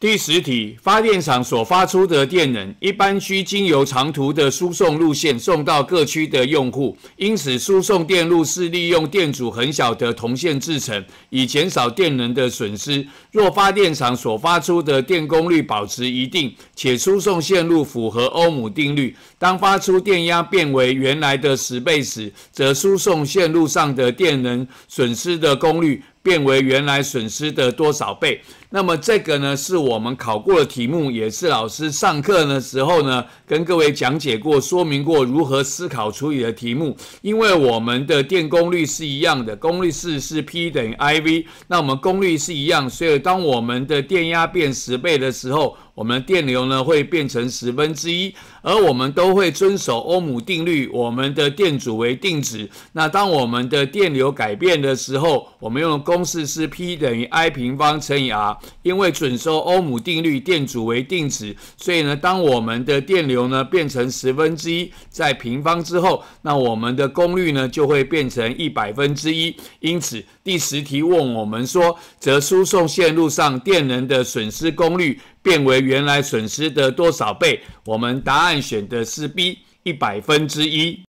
第十题，发电厂所发出的电能一般需经由长途的输送路线送到各区的用户，因此输送电路是利用电阻很小的铜线制成，以减少电能的损失。若发电厂所发出的电功率保持一定，且输送线路符合欧姆定律，当发出电压变为原来的十倍时，则输送线路上的电能损失的功率。变为原来损失的多少倍？那么这个呢，是我们考过的题目，也是老师上课的时候呢跟各位讲解过、说明过如何思考处理的题目。因为我们的电功率是一样的，功率式是 P 等于 I V，那我们功率是一样，所以当我们的电压变十倍的时候。我们电流呢会变成十分之一，而我们都会遵守欧姆定律，我们的电阻为定值。那当我们的电流改变的时候，我们用的公式是 P 等于 I 平方乘以 R，因为准守欧姆定律，电阻为定值，所以呢，当我们的电流呢变成十分之一，在平方之后，那我们的功率呢就会变成一百分之一。因此，第十题问我们说，则输送线路上电能的损失功率。变为原来损失的多少倍？我们答案选的是 B，一百分之一。